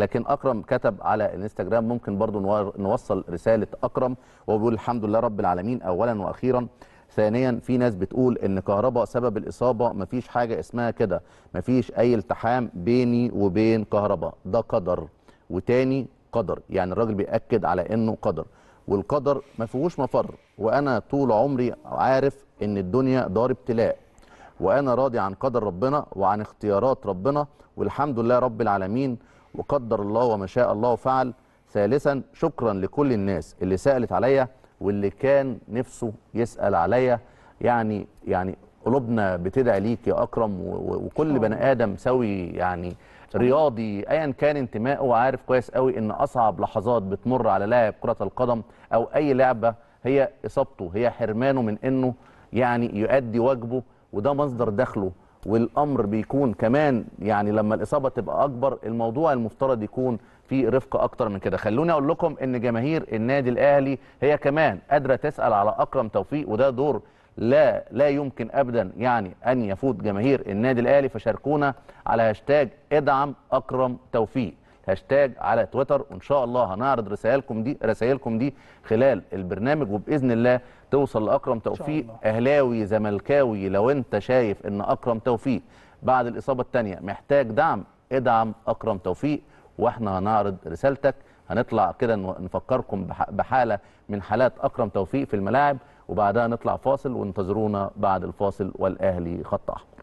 لكن اكرم كتب على الانستجرام ممكن برضو نوصل رساله اكرم وهو بيقول الحمد لله رب العالمين اولا واخيرا ثانيا في ناس بتقول ان كهرباء سبب الاصابه مفيش حاجه اسمها كده مفيش اي التحام بيني وبين كهرباء ده قدر وتاني قدر يعني الراجل بياكد على انه قدر والقدر ما فيهوش مفر وانا طول عمري عارف ان الدنيا دار ابتلاء وانا راضي عن قدر ربنا وعن اختيارات ربنا والحمد لله رب العالمين وقدر الله وما شاء الله فعل ثالثا شكرا لكل الناس اللي سالت عليا واللي كان نفسه يسال عليا يعني يعني قلوبنا بتدعي ليك يا اكرم وكل بني ادم سوي يعني رياضي ايا كان انتمائه عارف كويس قوي ان اصعب لحظات بتمر على لاعب كره القدم او اي لعبه هي اصابته هي حرمانه من انه يعني يؤدي واجبه وده مصدر دخله والامر بيكون كمان يعني لما الاصابه تبقى اكبر الموضوع المفترض يكون في رفق اكتر من كده خلوني اقول لكم ان جماهير النادي الاهلي هي كمان قادره تسال على اكرم توفيق وده دور لا لا يمكن ابدا يعني ان يفوت جماهير النادي الاهلي فشاركونا على هاشتاج ادعم اكرم توفيق هاشتاج على تويتر وان شاء الله هنعرض رسائلكم دي رسائلكم دي خلال البرنامج وباذن الله توصل لاكرم توفيق اهلاوي زملكاوي لو انت شايف ان اكرم توفيق بعد الاصابه الثانيه محتاج دعم ادعم اكرم توفيق واحنا هنعرض رسالتك هنطلع كده نفكركم بحاله من حالات اكرم توفيق في الملاعب وبعدها نطلع فاصل وانتظرونا بعد الفاصل والاهلي خط احمر